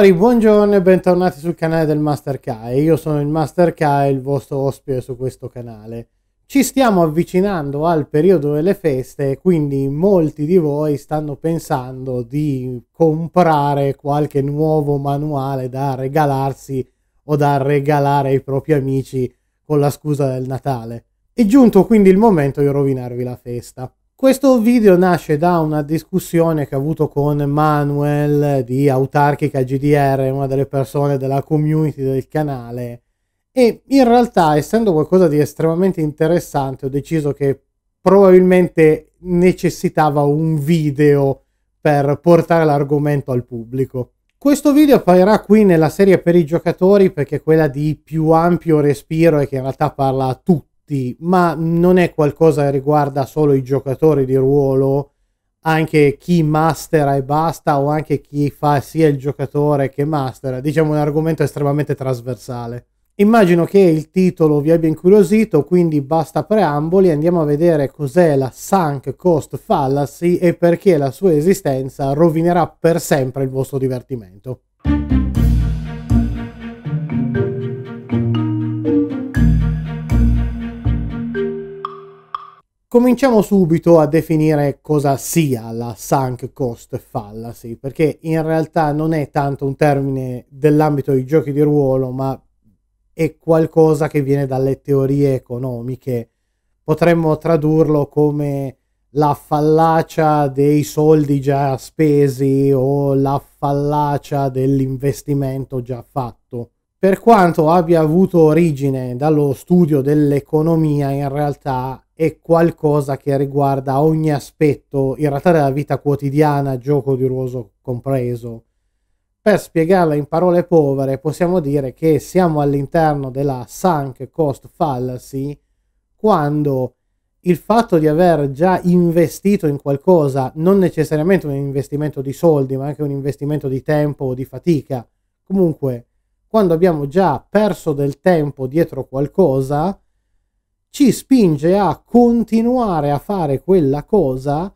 Signori, buongiorno e bentornati sul canale del Master Kai. Io sono il Master Kai, il vostro ospite su questo canale. Ci stiamo avvicinando al periodo delle feste, quindi molti di voi stanno pensando di comprare qualche nuovo manuale da regalarsi o da regalare ai propri amici con la scusa del Natale. È giunto quindi il momento di rovinarvi la festa. Questo video nasce da una discussione che ho avuto con Manuel di Autarchica GDR, una delle persone della community del canale, e in realtà essendo qualcosa di estremamente interessante ho deciso che probabilmente necessitava un video per portare l'argomento al pubblico. Questo video apparirà qui nella serie per i giocatori perché è quella di più ampio respiro e che in realtà parla a tutti tutti, ma non è qualcosa che riguarda solo i giocatori di ruolo, anche chi mastera e basta o anche chi fa sia il giocatore che mastera, diciamo un argomento estremamente trasversale. Immagino che il titolo vi abbia incuriosito, quindi basta preamboli, andiamo a vedere cos'è la Sunk Cost Fallacy e perché la sua esistenza rovinerà per sempre il vostro divertimento. Cominciamo subito a definire cosa sia la sunk cost fallacy, perché in realtà non è tanto un termine dell'ambito dei giochi di ruolo, ma è qualcosa che viene dalle teorie economiche. Potremmo tradurlo come la fallacia dei soldi già spesi o la fallacia dell'investimento già fatto per quanto abbia avuto origine dallo studio dell'economia, in realtà è qualcosa che riguarda ogni aspetto, in realtà della vita quotidiana, gioco di ruoso compreso. Per spiegarla in parole povere, possiamo dire che siamo all'interno della sunk cost fallacy quando il fatto di aver già investito in qualcosa, non necessariamente un investimento di soldi, ma anche un investimento di tempo o di fatica, comunque quando abbiamo già perso del tempo dietro qualcosa, ci spinge a continuare a fare quella cosa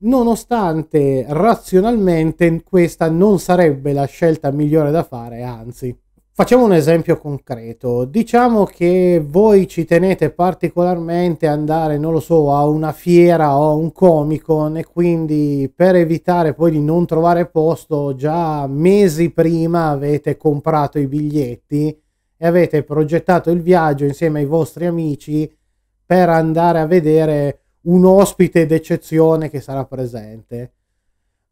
nonostante razionalmente questa non sarebbe la scelta migliore da fare, anzi. Facciamo un esempio concreto, diciamo che voi ci tenete particolarmente andare, non lo so, a una fiera o a un Comic Con e quindi per evitare poi di non trovare posto già mesi prima avete comprato i biglietti e avete progettato il viaggio insieme ai vostri amici per andare a vedere un ospite d'eccezione che sarà presente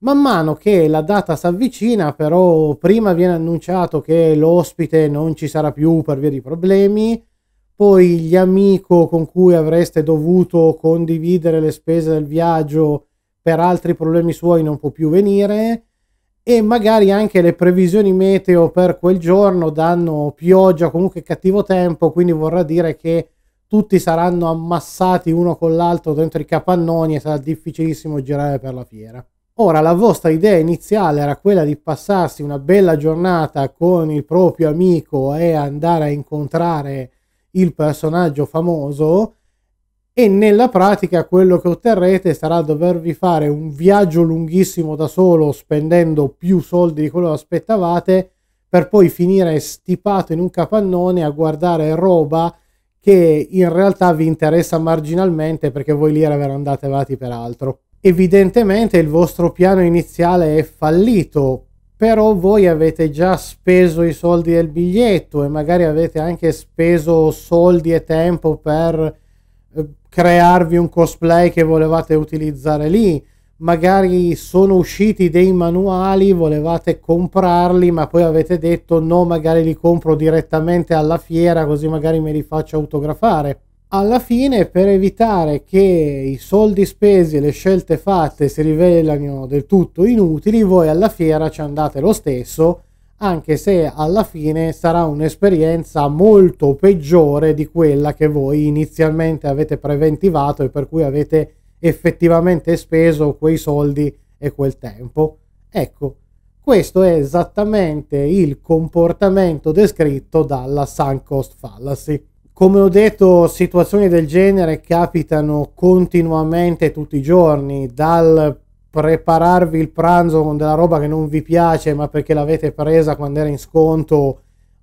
Man mano che la data si avvicina, però prima viene annunciato che l'ospite non ci sarà più per via di problemi, poi gli amico con cui avreste dovuto condividere le spese del viaggio per altri problemi suoi non può più venire e magari anche le previsioni meteo per quel giorno danno pioggia, comunque cattivo tempo, quindi vorrà dire che tutti saranno ammassati uno con l'altro dentro i capannoni e sarà difficilissimo girare per la fiera. Ora, la vostra idea iniziale era quella di passarsi una bella giornata con il proprio amico e andare a incontrare il personaggio famoso e nella pratica quello che otterrete sarà dovervi fare un viaggio lunghissimo da solo spendendo più soldi di quello che aspettavate per poi finire stipato in un capannone a guardare roba che in realtà vi interessa marginalmente perché voi lì eravate andate avanti per altro. Evidentemente il vostro piano iniziale è fallito, però voi avete già speso i soldi del biglietto e magari avete anche speso soldi e tempo per eh, crearvi un cosplay che volevate utilizzare lì. Magari sono usciti dei manuali, volevate comprarli, ma poi avete detto no, magari li compro direttamente alla fiera così magari me li faccio autografare alla fine per evitare che i soldi spesi e le scelte fatte si rivelino del tutto inutili, voi alla fiera ci andate lo stesso, anche se alla fine sarà un'esperienza molto peggiore di quella che voi inizialmente avete preventivato e per cui avete effettivamente speso quei soldi e quel tempo. Ecco, questo è esattamente il comportamento descritto dalla sunk cost fallacy. Come ho detto, situazioni del genere capitano continuamente tutti i giorni, dal prepararvi il pranzo con della roba che non vi piace ma perché l'avete presa quando era in sconto,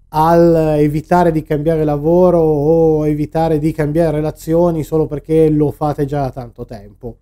al evitare di cambiare lavoro o evitare di cambiare relazioni solo perché lo fate già da tanto tempo.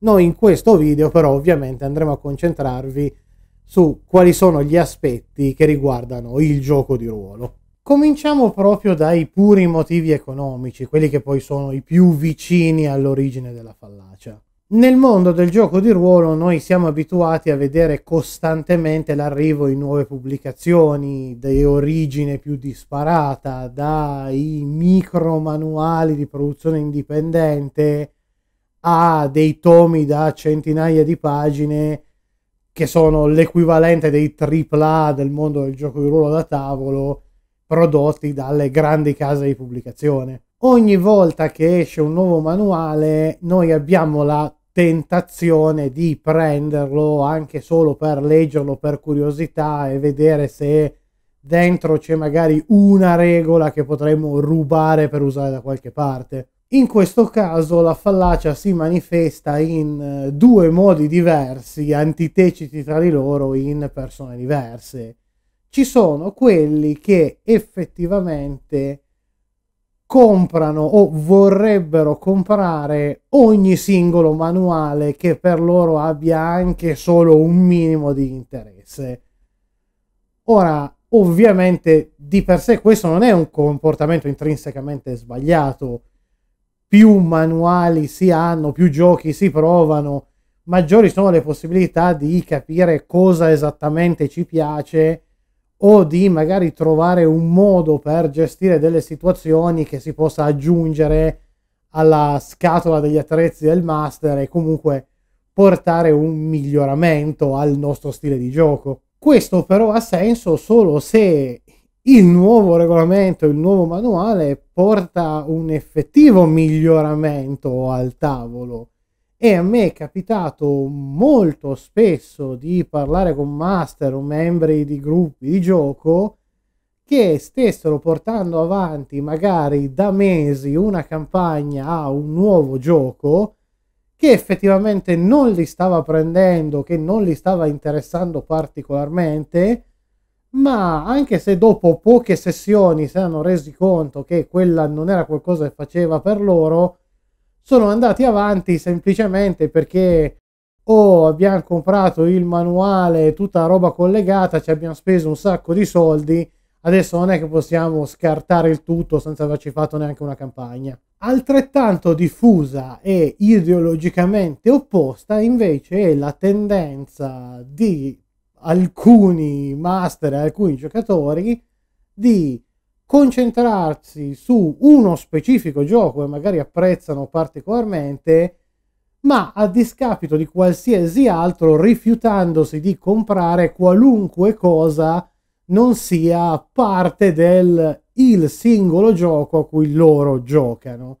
Noi in questo video però ovviamente andremo a concentrarvi su quali sono gli aspetti che riguardano il gioco di ruolo. Cominciamo proprio dai puri motivi economici, quelli che poi sono i più vicini all'origine della fallacia. Nel mondo del gioco di ruolo noi siamo abituati a vedere costantemente l'arrivo di nuove pubblicazioni di origine più disparata, dai micro manuali di produzione indipendente a dei tomi da centinaia di pagine che sono l'equivalente dei AAA del mondo del gioco di ruolo da tavolo prodotti dalle grandi case di pubblicazione. Ogni volta che esce un nuovo manuale noi abbiamo la tentazione di prenderlo anche solo per leggerlo per curiosità e vedere se dentro c'è magari una regola che potremmo rubare per usare da qualche parte. In questo caso la fallacia si manifesta in eh, due modi diversi, antiteciti tra di loro in persone diverse ci sono quelli che effettivamente comprano o vorrebbero comprare ogni singolo manuale che per loro abbia anche solo un minimo di interesse. Ora, ovviamente di per sé questo non è un comportamento intrinsecamente sbagliato. Più manuali si hanno, più giochi si provano, maggiori sono le possibilità di capire cosa esattamente ci piace o di magari trovare un modo per gestire delle situazioni che si possa aggiungere alla scatola degli attrezzi del master e comunque portare un miglioramento al nostro stile di gioco. Questo però ha senso solo se il nuovo regolamento, il nuovo manuale porta un effettivo miglioramento al tavolo e a me è capitato molto spesso di parlare con master o membri di gruppi di gioco che stessero portando avanti magari da mesi una campagna a un nuovo gioco che effettivamente non li stava prendendo, che non li stava interessando particolarmente, ma anche se dopo poche sessioni si erano resi conto che quella non era qualcosa che faceva per loro, sono andati avanti semplicemente perché o abbiamo comprato il manuale, tutta la roba collegata, ci abbiamo speso un sacco di soldi, adesso non è che possiamo scartare il tutto senza averci fatto neanche una campagna. Altrettanto diffusa e ideologicamente opposta invece è la tendenza di alcuni master alcuni giocatori di concentrarsi su uno specifico gioco che magari apprezzano particolarmente, ma a discapito di qualsiasi altro, rifiutandosi di comprare qualunque cosa non sia parte del il singolo gioco a cui loro giocano.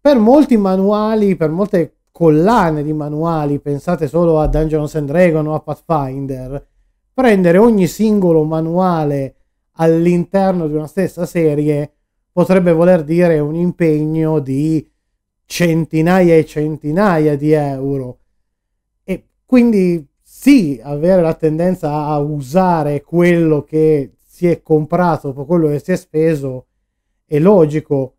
Per molti manuali, per molte collane di manuali, pensate solo a Dungeons and Dragons o a Pathfinder, prendere ogni singolo manuale all'interno di una stessa serie potrebbe voler dire un impegno di centinaia e centinaia di euro. E quindi sì, avere la tendenza a usare quello che si è comprato per quello che si è speso è logico,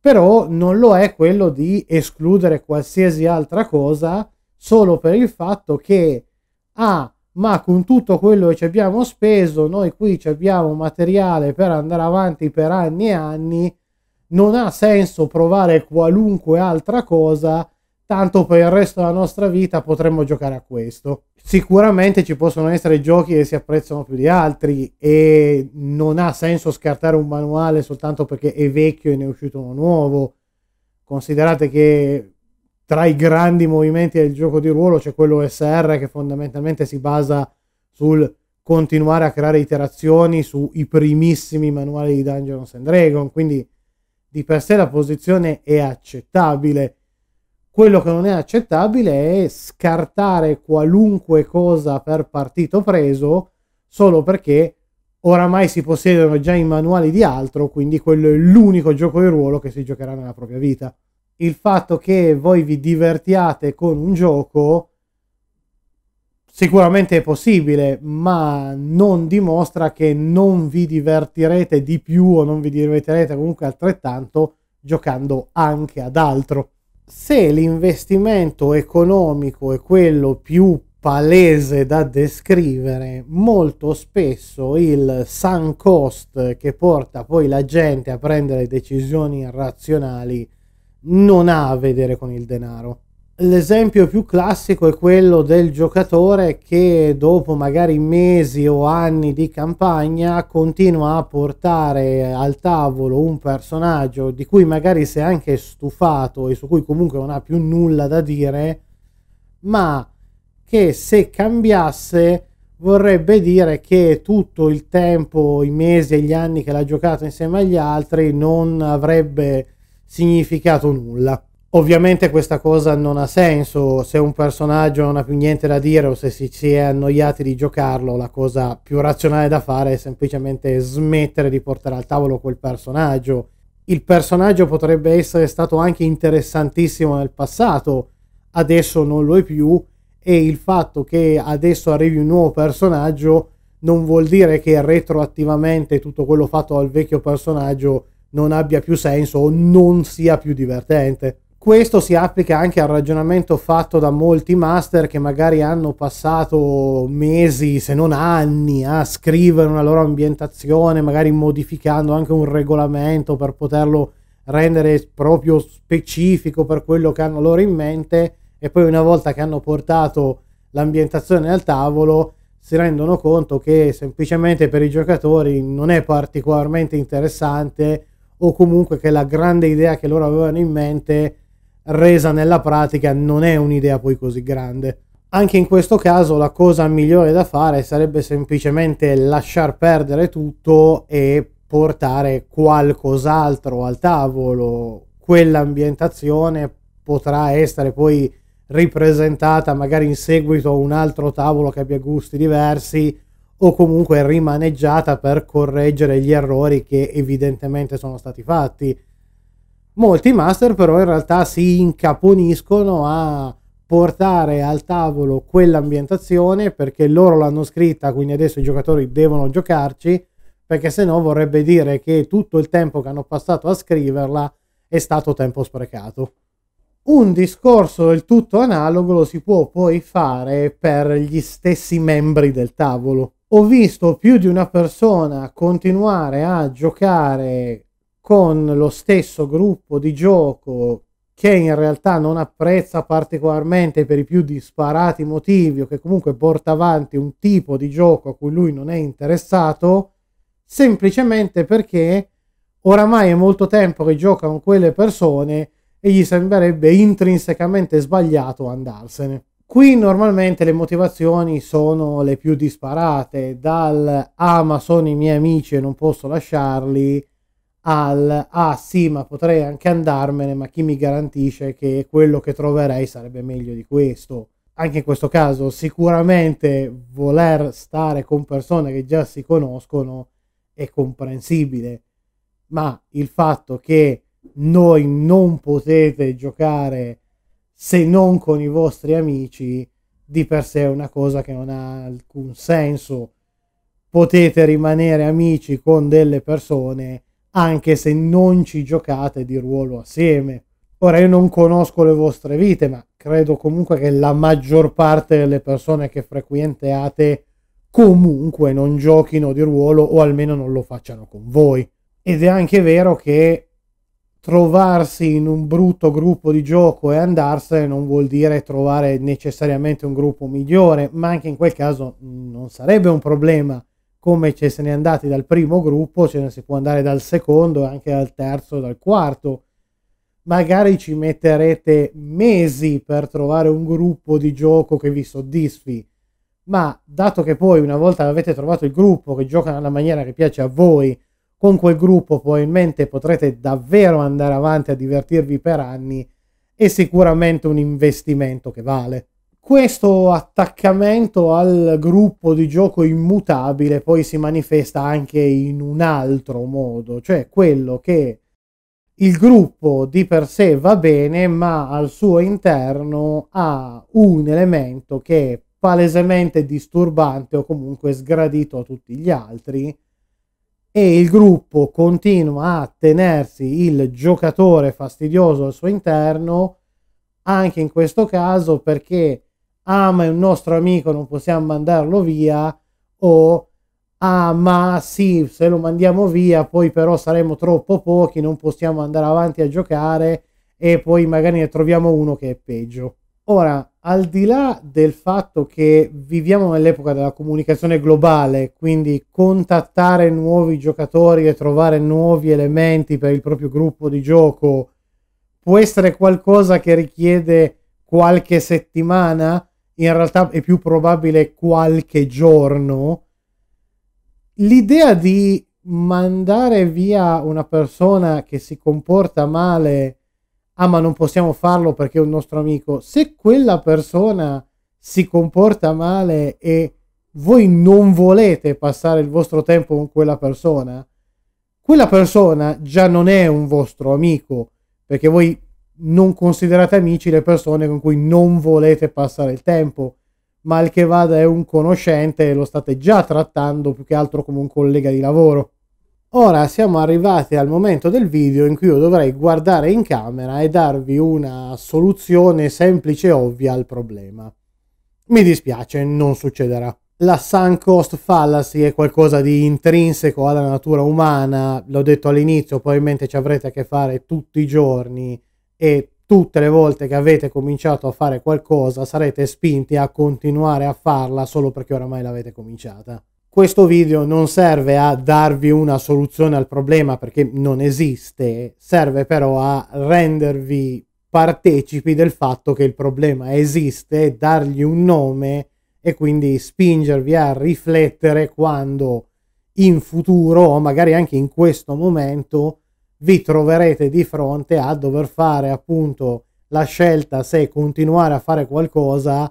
però non lo è quello di escludere qualsiasi altra cosa solo per il fatto che ha ah, ma con tutto quello che ci abbiamo speso, noi qui ci abbiamo materiale per andare avanti per anni e anni, non ha senso provare qualunque altra cosa, tanto per il resto della nostra vita potremmo giocare a questo. Sicuramente ci possono essere giochi che si apprezzano più di altri e non ha senso scartare un manuale soltanto perché è vecchio e ne è uscito uno nuovo. Considerate che tra i grandi movimenti del gioco di ruolo c'è quello SR che fondamentalmente si basa sul continuare a creare iterazioni sui primissimi manuali di Dungeons and Dragons, quindi di per sé la posizione è accettabile. Quello che non è accettabile è scartare qualunque cosa per partito preso solo perché oramai si possiedono già i manuali di altro, quindi quello è l'unico gioco di ruolo che si giocherà nella propria vita il fatto che voi vi divertiate con un gioco sicuramente è possibile, ma non dimostra che non vi divertirete di più o non vi divertirete comunque altrettanto giocando anche ad altro. Se l'investimento economico è quello più palese da descrivere, molto spesso il sunk cost che porta poi la gente a prendere decisioni irrazionali non ha a vedere con il denaro. L'esempio più classico è quello del giocatore che dopo magari mesi o anni di campagna continua a portare al tavolo un personaggio di cui magari si è anche stufato e su cui comunque non ha più nulla da dire, ma che se cambiasse vorrebbe dire che tutto il tempo, i mesi e gli anni che l'ha giocato insieme agli altri non avrebbe significato nulla. Ovviamente questa cosa non ha senso, se un personaggio non ha più niente da dire o se si, si è annoiati di giocarlo, la cosa più razionale da fare è semplicemente smettere di portare al tavolo quel personaggio. Il personaggio potrebbe essere stato anche interessantissimo nel passato, adesso non lo è più e il fatto che adesso arrivi un nuovo personaggio non vuol dire che retroattivamente tutto quello fatto al vecchio personaggio non abbia più senso o non sia più divertente. Questo si applica anche al ragionamento fatto da molti master che magari hanno passato mesi, se non anni, a scrivere una loro ambientazione, magari modificando anche un regolamento per poterlo rendere proprio specifico per quello che hanno loro in mente e poi una volta che hanno portato l'ambientazione al tavolo si rendono conto che semplicemente per i giocatori non è particolarmente interessante o comunque che la grande idea che loro avevano in mente resa nella pratica non è un'idea poi così grande. Anche in questo caso la cosa migliore da fare sarebbe semplicemente lasciar perdere tutto e portare qualcos'altro al tavolo. Quell'ambientazione potrà essere poi ripresentata magari in seguito a un altro tavolo che abbia gusti diversi o comunque rimaneggiata per correggere gli errori che evidentemente sono stati fatti. Molti master però in realtà si incaponiscono a portare al tavolo quell'ambientazione perché loro l'hanno scritta, quindi adesso i giocatori devono giocarci, perché se no vorrebbe dire che tutto il tempo che hanno passato a scriverla è stato tempo sprecato. Un discorso del tutto analogo lo si può poi fare per gli stessi membri del tavolo ho visto più di una persona continuare a giocare con lo stesso gruppo di gioco che in realtà non apprezza particolarmente per i più disparati motivi o che comunque porta avanti un tipo di gioco a cui lui non è interessato, semplicemente perché oramai è molto tempo che gioca con quelle persone e gli sembrerebbe intrinsecamente sbagliato andarsene. Qui normalmente le motivazioni sono le più disparate, dal ah ma sono i miei amici e non posso lasciarli, al ah sì ma potrei anche andarmene ma chi mi garantisce che quello che troverei sarebbe meglio di questo anche in questo caso sicuramente voler stare con persone che già si conoscono è comprensibile ma il fatto che noi non potete giocare se non con i vostri amici, di per sé è una cosa che non ha alcun senso. Potete rimanere amici con delle persone anche se non ci giocate di ruolo assieme. Ora io non conosco le vostre vite, ma credo comunque che la maggior parte delle persone che frequentate comunque non giochino di ruolo o almeno non lo facciano con voi. Ed è anche vero che trovarsi in un brutto gruppo di gioco e andarsene non vuol dire trovare necessariamente un gruppo migliore, ma anche in quel caso mm, non sarebbe un problema. Come ce se ne è andati dal primo gruppo, ce ne si può andare dal secondo, anche dal terzo, dal quarto. Magari ci metterete mesi per trovare un gruppo di gioco che vi soddisfi, ma dato che poi una volta avete trovato il gruppo che gioca nella maniera che piace a voi, con quel gruppo probabilmente potrete davvero andare avanti a divertirvi per anni, è sicuramente un investimento che vale. Questo attaccamento al gruppo di gioco immutabile poi si manifesta anche in un altro modo, cioè quello che il gruppo di per sé va bene, ma al suo interno ha un elemento che è palesemente disturbante o comunque sgradito a tutti gli altri e il gruppo continua a tenersi il giocatore fastidioso al suo interno anche in questo caso perché ah è un nostro amico non possiamo mandarlo via o ah ma sì se lo mandiamo via poi però saremo troppo pochi non possiamo andare avanti a giocare e poi magari ne troviamo uno che è peggio ora al di là del fatto che viviamo nell'epoca della comunicazione globale, quindi contattare nuovi giocatori e trovare nuovi elementi per il proprio gruppo di gioco può essere qualcosa che richiede qualche settimana, in realtà è più probabile qualche giorno. L'idea di mandare via una persona che si comporta male ah ma non possiamo farlo perché è un nostro amico, se quella persona si comporta male e voi non volete passare il vostro tempo con quella persona, quella persona già non è un vostro amico, perché voi non considerate amici le persone con cui non volete passare il tempo, ma il che vada è un conoscente e lo state già trattando più che altro come un collega di lavoro. Ora siamo arrivati al momento del video in cui io dovrei guardare in camera e darvi una soluzione semplice e ovvia al problema. Mi dispiace, non succederà. La sunk cost fallacy è qualcosa di intrinseco alla natura umana, l'ho detto all'inizio, probabilmente ci avrete a che fare tutti i giorni e tutte le volte che avete cominciato a fare qualcosa sarete spinti a continuare a farla solo perché oramai l'avete cominciata questo video non serve a darvi una soluzione al problema perché non esiste, serve però a rendervi partecipi del fatto che il problema esiste, dargli un nome e quindi spingervi a riflettere quando in futuro o magari anche in questo momento vi troverete di fronte a dover fare appunto la scelta se continuare a fare qualcosa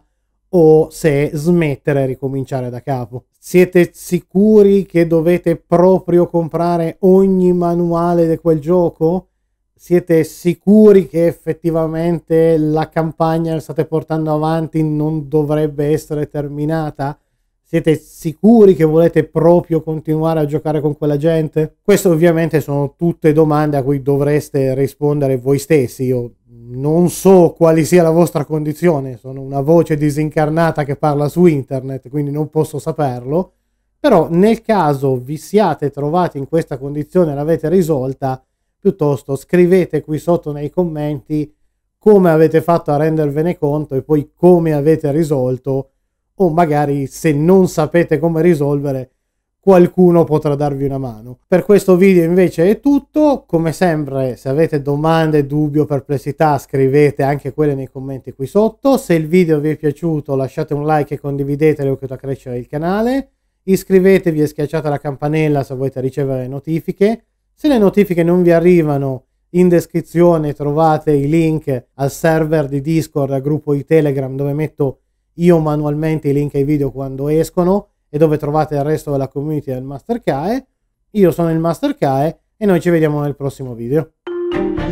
o se smettere e ricominciare da capo. Siete sicuri che dovete proprio comprare ogni manuale di quel gioco? Siete sicuri che effettivamente la campagna che state portando avanti non dovrebbe essere terminata? Siete sicuri che volete proprio continuare a giocare con quella gente? Queste ovviamente sono tutte domande a cui dovreste rispondere voi stessi. Io non so quale sia la vostra condizione, sono una voce disincarnata che parla su internet, quindi non posso saperlo, però nel caso vi siate trovati in questa condizione e l'avete risolta, piuttosto scrivete qui sotto nei commenti come avete fatto a rendervene conto e poi come avete risolto o magari se non sapete come risolvere qualcuno potrà darvi una mano. Per questo video invece è tutto, come sempre se avete domande, dubbi o perplessità scrivete anche quelle nei commenti qui sotto, se il video vi è piaciuto lasciate un like e condividetelo che aiuta a crescere il canale, iscrivetevi e schiacciate la campanella se volete ricevere notifiche, se le notifiche non vi arrivano in descrizione trovate i link al server di Discord, al gruppo di Telegram dove metto io manualmente i link ai video quando escono, e dove trovate il resto della community del Master Kae. Io sono il Master Kae e noi ci vediamo nel prossimo video.